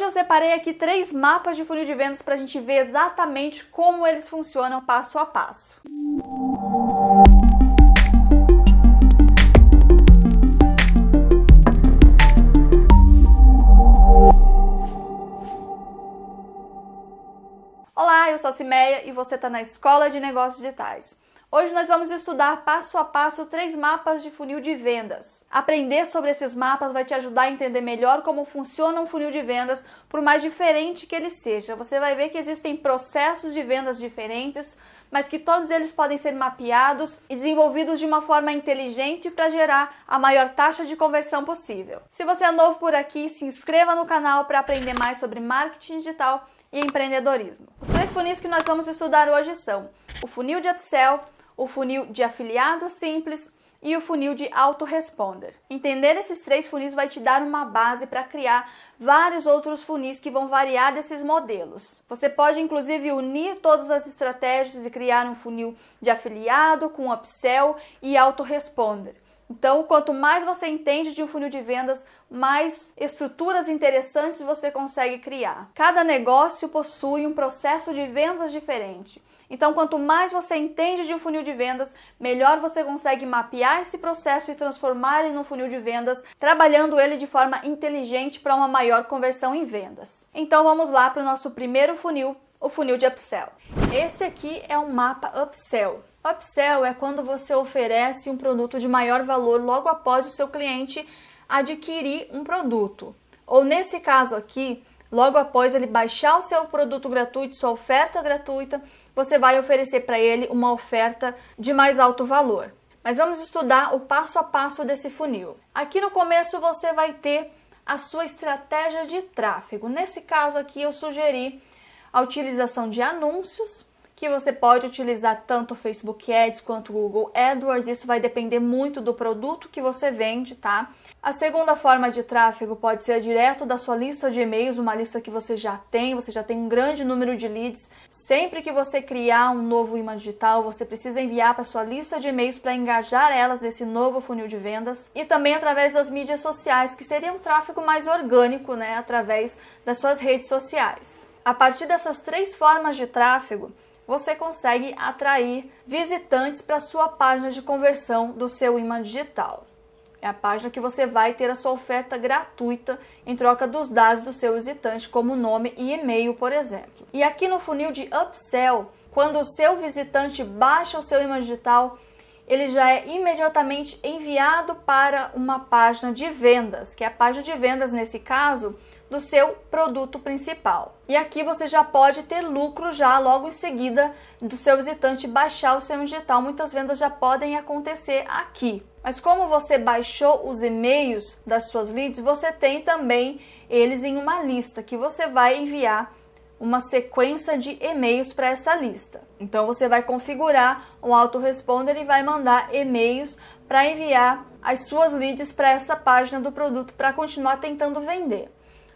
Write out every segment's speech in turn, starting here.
Hoje eu separei aqui três mapas de funil de vendas para a gente ver exatamente como eles funcionam passo a passo. Olá, eu sou a Cimeia e você está na Escola de Negócios Digitais. Hoje nós vamos estudar passo a passo três mapas de funil de vendas. Aprender sobre esses mapas vai te ajudar a entender melhor como funciona um funil de vendas, por mais diferente que ele seja. Você vai ver que existem processos de vendas diferentes, mas que todos eles podem ser mapeados e desenvolvidos de uma forma inteligente para gerar a maior taxa de conversão possível. Se você é novo por aqui, se inscreva no canal para aprender mais sobre marketing digital e empreendedorismo. Os três funis que nós vamos estudar hoje são o funil de upsell, o funil de afiliado simples e o funil de autoresponder. Entender esses três funis vai te dar uma base para criar vários outros funis que vão variar desses modelos. Você pode inclusive unir todas as estratégias e criar um funil de afiliado com upsell e autoresponder. Então, quanto mais você entende de um funil de vendas, mais estruturas interessantes você consegue criar. Cada negócio possui um processo de vendas diferente. Então, quanto mais você entende de um funil de vendas, melhor você consegue mapear esse processo e transformar ele num funil de vendas, trabalhando ele de forma inteligente para uma maior conversão em vendas. Então, vamos lá para o nosso primeiro funil, o funil de upsell. Esse aqui é um mapa upsell. Upsell é quando você oferece um produto de maior valor logo após o seu cliente adquirir um produto. Ou nesse caso aqui, logo após ele baixar o seu produto gratuito, sua oferta gratuita você vai oferecer para ele uma oferta de mais alto valor. Mas vamos estudar o passo a passo desse funil. Aqui no começo você vai ter a sua estratégia de tráfego. Nesse caso aqui eu sugeri a utilização de anúncios que você pode utilizar tanto o Facebook Ads quanto o Google AdWords. Isso vai depender muito do produto que você vende, tá? A segunda forma de tráfego pode ser direto da sua lista de e-mails, uma lista que você já tem, você já tem um grande número de leads. Sempre que você criar um novo imã digital, você precisa enviar para sua lista de e-mails para engajar elas nesse novo funil de vendas. E também através das mídias sociais, que seria um tráfego mais orgânico, né, através das suas redes sociais. A partir dessas três formas de tráfego, você consegue atrair visitantes para sua página de conversão do seu imã digital. É a página que você vai ter a sua oferta gratuita em troca dos dados do seu visitante, como nome e e-mail, por exemplo. E aqui no funil de upsell, quando o seu visitante baixa o seu imã digital, ele já é imediatamente enviado para uma página de vendas, que é a página de vendas nesse caso do seu produto principal. E aqui você já pode ter lucro já logo em seguida do seu visitante baixar o seu digital. Muitas vendas já podem acontecer aqui. Mas como você baixou os e-mails das suas leads, você tem também eles em uma lista que você vai enviar uma sequência de e-mails para essa lista. Então você vai configurar um autoresponder e vai mandar e-mails para enviar as suas leads para essa página do produto para continuar tentando vender.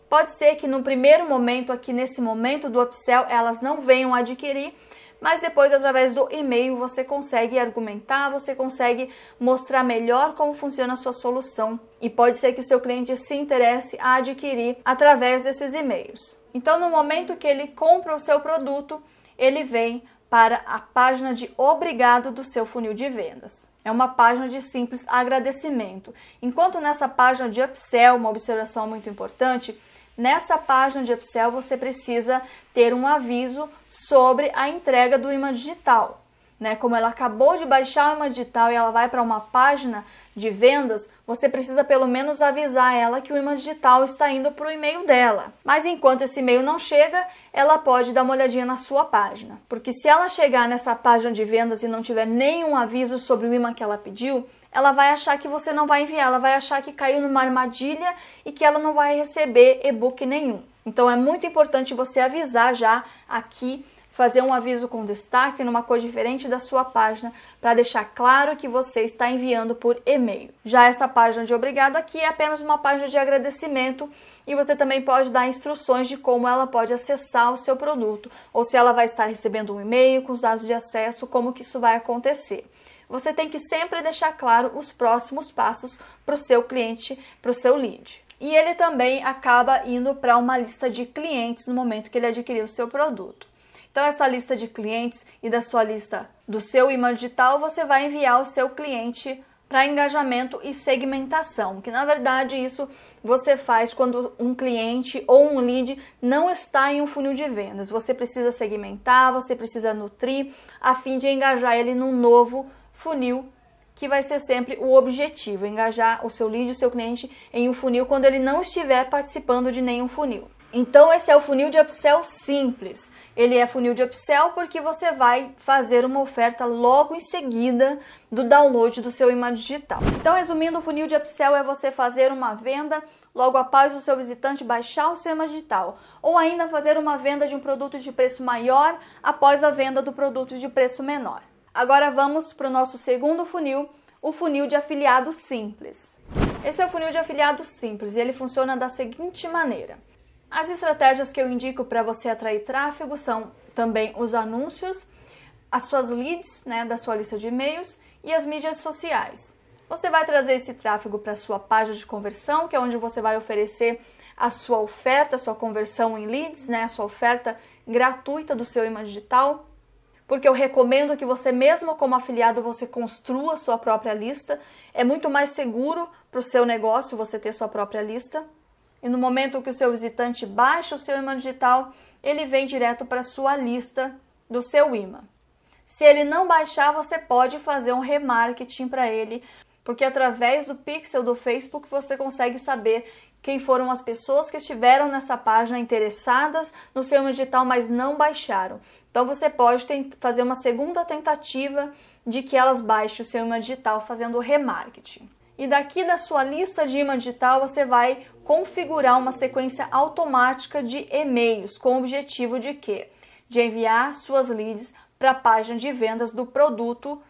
Pode ser que no primeiro momento, aqui nesse momento do upsell, elas não venham adquirir, mas depois através do e-mail você consegue argumentar, você consegue mostrar melhor como funciona a sua solução e pode ser que o seu cliente se interesse a adquirir através desses e-mails. Então, no momento que ele compra o seu produto, ele vem para a página de obrigado do seu funil de vendas. É uma página de simples agradecimento. Enquanto nessa página de upsell, uma observação muito importante, Nessa página de Excel você precisa ter um aviso sobre a entrega do imã digital. Né? Como ela acabou de baixar o imã digital e ela vai para uma página de vendas, você precisa pelo menos avisar ela que o imã digital está indo para o e-mail dela. Mas enquanto esse e-mail não chega, ela pode dar uma olhadinha na sua página. Porque se ela chegar nessa página de vendas e não tiver nenhum aviso sobre o imã que ela pediu, ela vai achar que você não vai enviar, ela vai achar que caiu numa armadilha e que ela não vai receber e-book nenhum. Então é muito importante você avisar já aqui, fazer um aviso com destaque numa cor diferente da sua página para deixar claro que você está enviando por e-mail. Já essa página de obrigado aqui é apenas uma página de agradecimento e você também pode dar instruções de como ela pode acessar o seu produto ou se ela vai estar recebendo um e-mail com os dados de acesso, como que isso vai acontecer você tem que sempre deixar claro os próximos passos para o seu cliente, para o seu lead. E ele também acaba indo para uma lista de clientes no momento que ele adquiriu o seu produto. Então, essa lista de clientes e da sua lista do seu imã digital, você vai enviar o seu cliente para engajamento e segmentação, que na verdade isso você faz quando um cliente ou um lead não está em um funil de vendas. Você precisa segmentar, você precisa nutrir a fim de engajar ele num novo funil, que vai ser sempre o objetivo, engajar o seu lead, o seu cliente em um funil quando ele não estiver participando de nenhum funil. Então esse é o funil de upsell simples. Ele é funil de upsell porque você vai fazer uma oferta logo em seguida do download do seu imã digital. Então resumindo, o funil de upsell é você fazer uma venda logo após o seu visitante baixar o seu imã digital, ou ainda fazer uma venda de um produto de preço maior após a venda do produto de preço menor. Agora vamos para o nosso segundo funil, o funil de afiliado simples. Esse é o funil de afiliado simples e ele funciona da seguinte maneira. As estratégias que eu indico para você atrair tráfego são também os anúncios, as suas leads, né, da sua lista de e-mails e as mídias sociais. Você vai trazer esse tráfego para a sua página de conversão, que é onde você vai oferecer a sua oferta, a sua conversão em leads, né, a sua oferta gratuita do seu imã digital porque eu recomendo que você mesmo como afiliado você construa sua própria lista. É muito mais seguro para o seu negócio você ter sua própria lista. E no momento que o seu visitante baixa o seu imã digital, ele vem direto para sua lista do seu imã. Se ele não baixar, você pode fazer um remarketing para ele, porque através do pixel do Facebook você consegue saber quem foram as pessoas que estiveram nessa página interessadas no seu imã digital, mas não baixaram. Então você pode fazer uma segunda tentativa de que elas baixem o seu imã digital fazendo remarketing. E daqui da sua lista de imã digital você vai configurar uma sequência automática de e-mails com o objetivo de quê? De enviar suas leads para a página de vendas do produto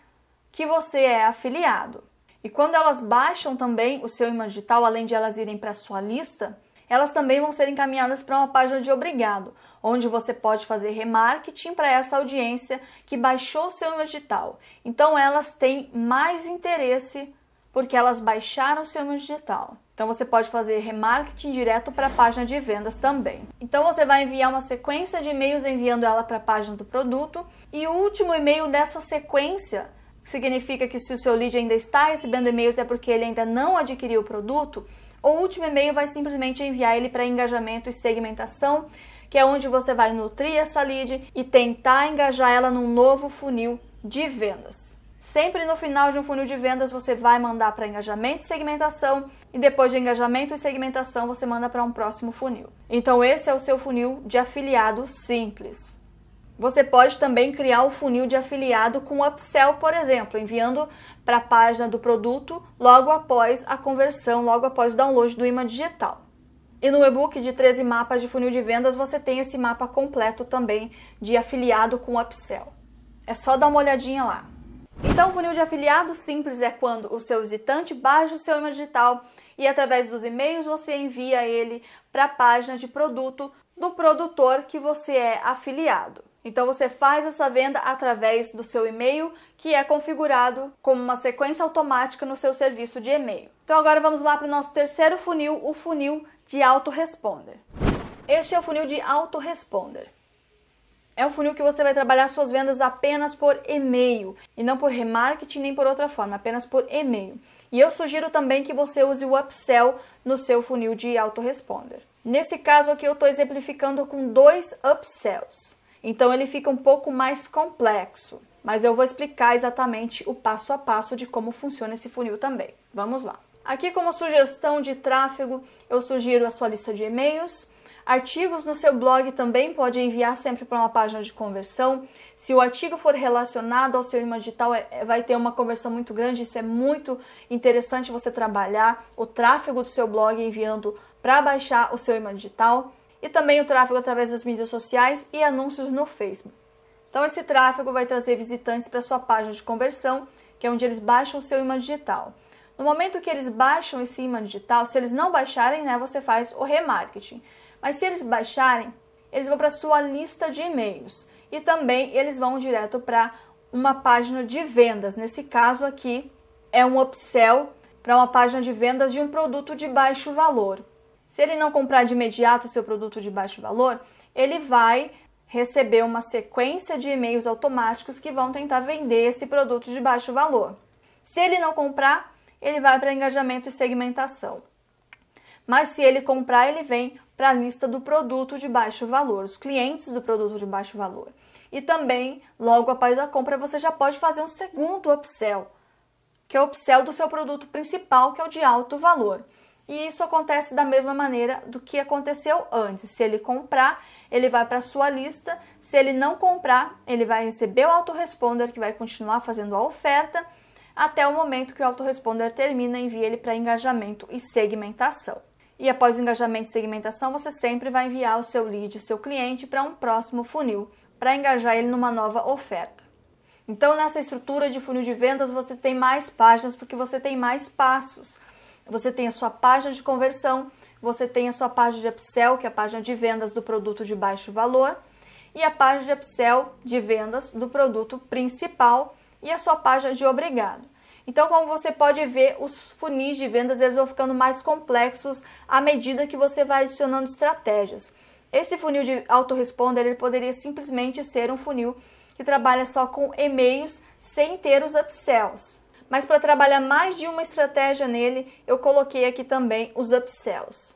que você é afiliado. E quando elas baixam também o seu imã digital, além de elas irem para a sua lista, elas também vão ser encaminhadas para uma página de obrigado, onde você pode fazer remarketing para essa audiência que baixou o seu digital. Então elas têm mais interesse porque elas baixaram o seu digital. Então você pode fazer remarketing direto para a página de vendas também. Então você vai enviar uma sequência de e-mails enviando ela para a página do produto e o último e-mail dessa sequência significa que se o seu lead ainda está recebendo e-mails é porque ele ainda não adquiriu o produto, o último e-mail vai simplesmente enviar ele para engajamento e segmentação que é onde você vai nutrir essa lead e tentar engajar ela num novo funil de vendas. Sempre no final de um funil de vendas você vai mandar para engajamento e segmentação e depois de engajamento e segmentação você manda para um próximo funil. Então esse é o seu funil de afiliado simples. Você pode também criar o um funil de afiliado com upsell, por exemplo, enviando para a página do produto logo após a conversão, logo após o download do imã digital. E no e-book de 13 mapas de funil de vendas, você tem esse mapa completo também de afiliado com upsell. É só dar uma olhadinha lá. Então, o funil de afiliado simples é quando o seu visitante baixa o seu e-mail digital e através dos e-mails você envia ele para a página de produto do produtor que você é afiliado. Então você faz essa venda através do seu e-mail, que é configurado como uma sequência automática no seu serviço de e-mail. Então agora vamos lá para o nosso terceiro funil, o funil de autoresponder. Este é o funil de autoresponder. É um funil que você vai trabalhar suas vendas apenas por e-mail e não por remarketing nem por outra forma, apenas por e-mail. E eu sugiro também que você use o upsell no seu funil de autoresponder. Nesse caso aqui eu estou exemplificando com dois upsells, então ele fica um pouco mais complexo, mas eu vou explicar exatamente o passo a passo de como funciona esse funil também. Vamos lá. Aqui, como sugestão de tráfego, eu sugiro a sua lista de e-mails. Artigos no seu blog também pode enviar sempre para uma página de conversão. Se o artigo for relacionado ao seu imã digital, é, é, vai ter uma conversão muito grande. Isso é muito interessante você trabalhar o tráfego do seu blog enviando para baixar o seu imã digital e também o tráfego através das mídias sociais e anúncios no Facebook. Então, esse tráfego vai trazer visitantes para sua página de conversão, que é onde eles baixam o seu imã digital. No momento que eles baixam esse imã digital, se eles não baixarem, né, você faz o remarketing. Mas se eles baixarem, eles vão para sua lista de e-mails e também eles vão direto para uma página de vendas. Nesse caso aqui é um upsell para uma página de vendas de um produto de baixo valor. Se ele não comprar de imediato o seu produto de baixo valor, ele vai receber uma sequência de e-mails automáticos que vão tentar vender esse produto de baixo valor. Se ele não comprar, ele vai para engajamento e segmentação. Mas se ele comprar, ele vem para a lista do produto de baixo valor, os clientes do produto de baixo valor. E também, logo após a compra, você já pode fazer um segundo upsell, que é o upsell do seu produto principal, que é o de alto valor. E isso acontece da mesma maneira do que aconteceu antes. Se ele comprar, ele vai para a sua lista. Se ele não comprar, ele vai receber o autoresponder que vai continuar fazendo a oferta até o momento que o autoresponder termina e envia ele para engajamento e segmentação. E após o engajamento e segmentação, você sempre vai enviar o seu lead, o seu cliente, para um próximo funil, para engajar ele numa nova oferta. Então, nessa estrutura de funil de vendas, você tem mais páginas porque você tem mais passos. Você tem a sua página de conversão, você tem a sua página de upsell, que é a página de vendas do produto de baixo valor, e a página de upsell de vendas do produto principal, e a sua página de obrigado. Então, como você pode ver, os funis de vendas eles vão ficando mais complexos à medida que você vai adicionando estratégias. Esse funil de autoresponder ele poderia simplesmente ser um funil que trabalha só com e-mails sem ter os upsells. Mas para trabalhar mais de uma estratégia nele, eu coloquei aqui também os upsells.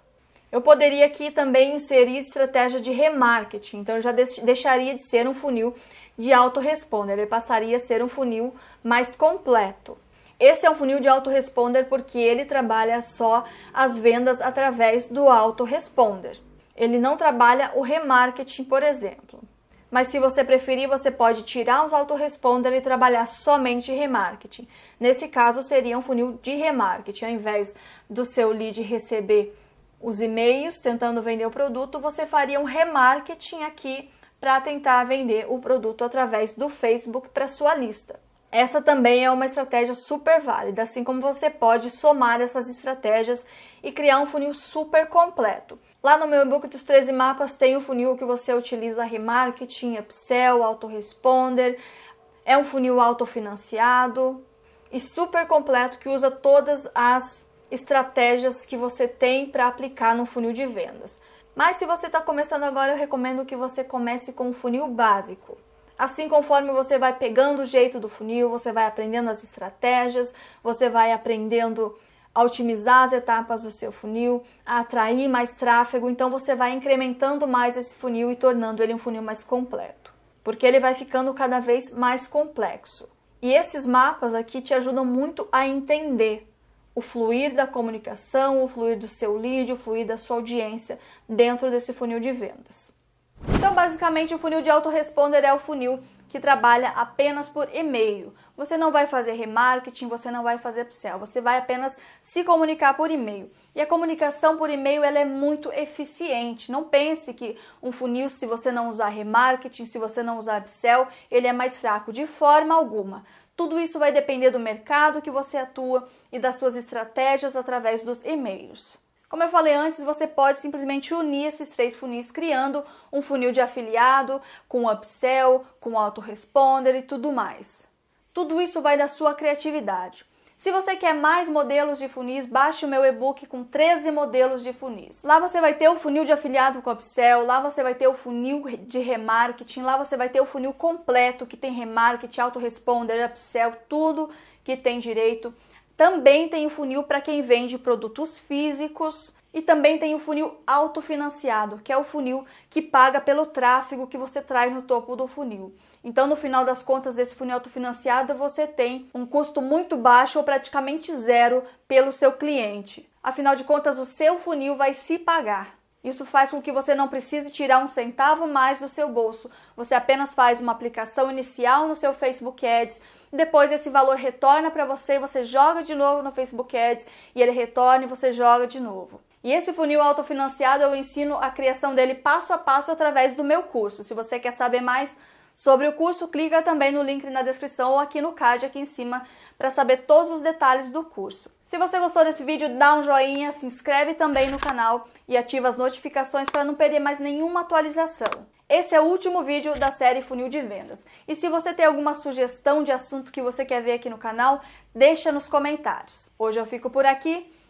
Eu poderia aqui também inserir estratégia de remarketing, então eu já deixaria de ser um funil de autoresponder, ele passaria a ser um funil mais completo. Esse é um funil de autoresponder porque ele trabalha só as vendas através do autoresponder. Ele não trabalha o remarketing, por exemplo. Mas se você preferir, você pode tirar os autoresponder e trabalhar somente remarketing. Nesse caso, seria um funil de remarketing. Ao invés do seu lead receber os e-mails tentando vender o produto, você faria um remarketing aqui para tentar vender o produto através do Facebook para sua lista. Essa também é uma estratégia super válida, assim como você pode somar essas estratégias e criar um funil super completo. Lá no meu e-book dos 13 mapas tem o um funil que você utiliza remarketing, upsell, autoresponder, é um funil autofinanciado e super completo que usa todas as estratégias que você tem para aplicar no funil de vendas. Mas se você está começando agora, eu recomendo que você comece com um funil básico. Assim, conforme você vai pegando o jeito do funil, você vai aprendendo as estratégias, você vai aprendendo a otimizar as etapas do seu funil, a atrair mais tráfego, então você vai incrementando mais esse funil e tornando ele um funil mais completo, porque ele vai ficando cada vez mais complexo. E esses mapas aqui te ajudam muito a entender o fluir da comunicação, o fluir do seu lead, o fluir da sua audiência dentro desse funil de vendas. Então, basicamente, o funil de autoresponder é o funil que trabalha apenas por e-mail. Você não vai fazer remarketing, você não vai fazer upsell, você vai apenas se comunicar por e-mail. E a comunicação por e-mail ela é muito eficiente. Não pense que um funil, se você não usar remarketing, se você não usar upsell, ele é mais fraco de forma alguma. Tudo isso vai depender do mercado que você atua e das suas estratégias através dos e-mails. Como eu falei antes, você pode simplesmente unir esses três funis criando um funil de afiliado com upsell, com autoresponder e tudo mais. Tudo isso vai da sua criatividade. Se você quer mais modelos de funis, baixe o meu e-book com 13 modelos de funis. Lá você vai ter o funil de afiliado com upsell, lá você vai ter o funil de remarketing, lá você vai ter o funil completo que tem remarketing, autoresponder, upsell, tudo que tem direito. Também tem o funil para quem vende produtos físicos, e também tem o funil autofinanciado, que é o funil que paga pelo tráfego que você traz no topo do funil. Então, no final das contas desse funil autofinanciado, você tem um custo muito baixo ou praticamente zero pelo seu cliente. Afinal de contas, o seu funil vai se pagar. Isso faz com que você não precise tirar um centavo mais do seu bolso. Você apenas faz uma aplicação inicial no seu Facebook Ads, depois esse valor retorna para você, você joga de novo no Facebook Ads e ele retorna e você joga de novo. E esse funil autofinanciado eu ensino a criação dele passo a passo através do meu curso. Se você quer saber mais sobre o curso, clica também no link na descrição ou aqui no card aqui em cima para saber todos os detalhes do curso. Se você gostou desse vídeo, dá um joinha, se inscreve também no canal e ativa as notificações para não perder mais nenhuma atualização. Esse é o último vídeo da série Funil de Vendas. E se você tem alguma sugestão de assunto que você quer ver aqui no canal, deixa nos comentários. Hoje eu fico por aqui